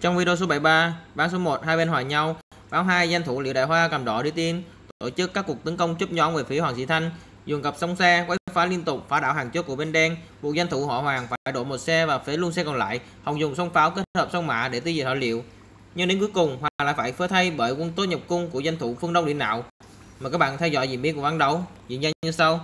Trong video số 73, bán số 1 hai bên hỏi nhau, báo 2 danh thủ liệu Đại Hoa cầm đỏ đi tin, tổ chức các cuộc tấn công chớp nhón về phía Hoàng Sĩ Thanh, dùng cặp sông xe quấy phá liên tục phá đảo hàng trước của bên đen, buộc danh thủ họ Hoàng phải đổ một xe và phế luôn xe còn lại, Hồng dùng sông pháo kết hợp sông mã để tiêu diệt họ liệu Nhưng đến cuối cùng, Hoàng lại phải phế thay bởi quân tốt nhập cung của danh thủ Phương Đông Điện Nạo. Mời các bạn theo dõi diễn biến của ván đấu diễn ra như sau.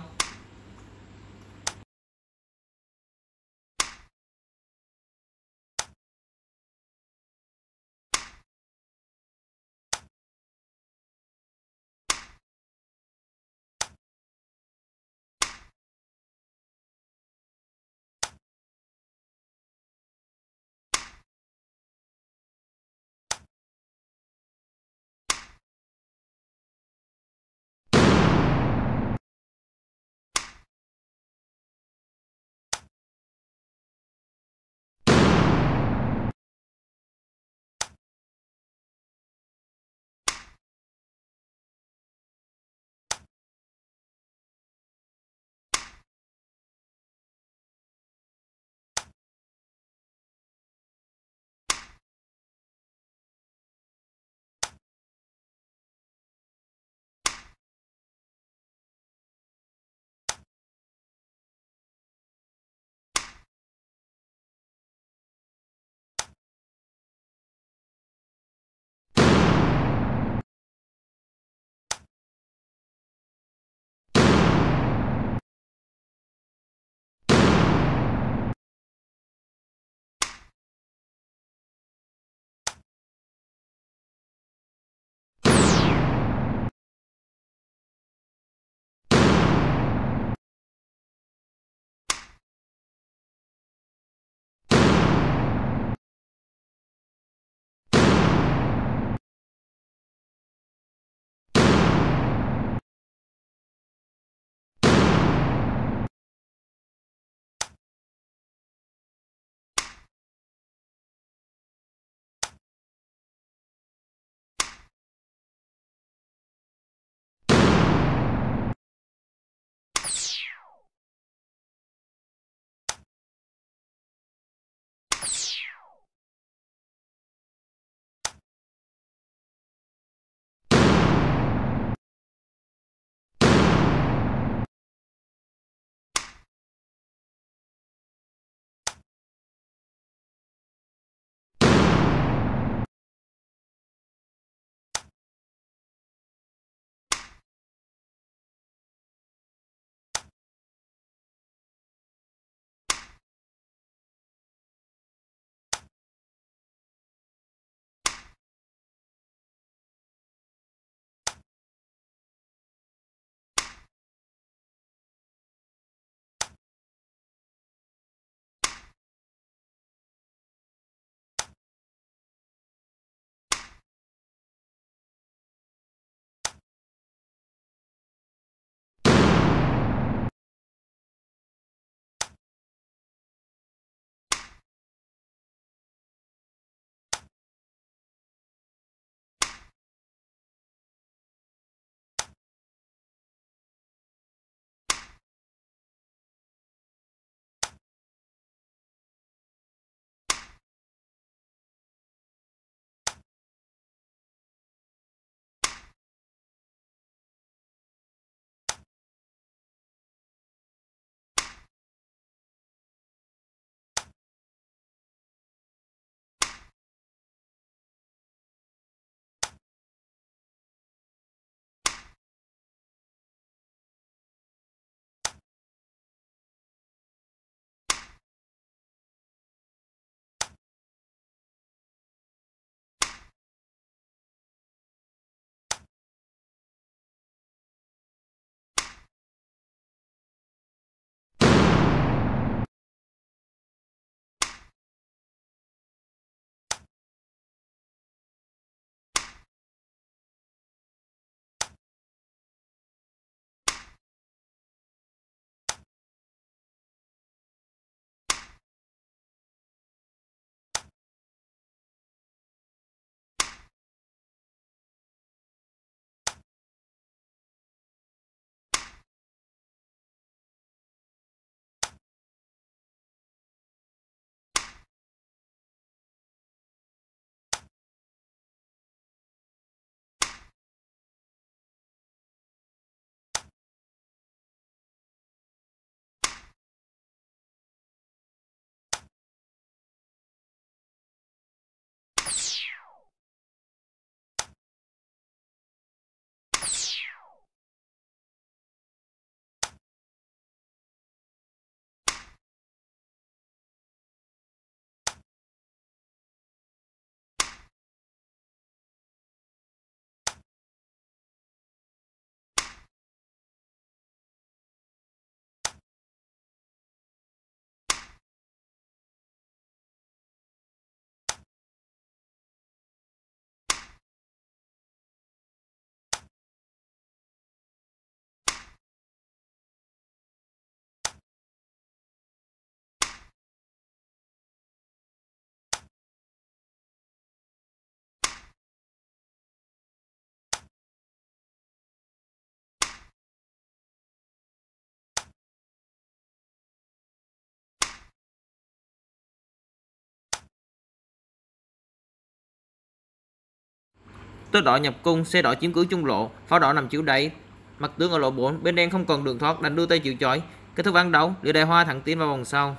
Tôi đỏ nhập cung, xe đỏ chiếm cứ trung lộ, pháo đỏ nằm chiếu đẩy. Mặt tướng ở lộ 4, bên đen không còn đường thoát, đành đưa tay chịu chói Kết thúc ván đấu, Lửa Đại Hoa thẳng tiến vào vòng sau.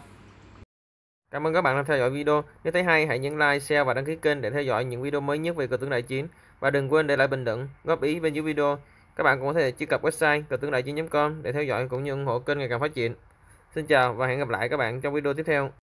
Cảm ơn các bạn đã theo dõi video. Nếu thấy hay, hãy nhấn like, share và đăng ký kênh để theo dõi những video mới nhất về cờ tướng đại chiến. Và đừng quên để lại bình luận, góp ý bên dưới video. Các bạn cũng có thể truy cập website cờ tướng đại chiến.com để theo dõi cũng như ủng hộ kênh ngày càng phát triển. Xin chào và hẹn gặp lại các bạn trong video tiếp theo.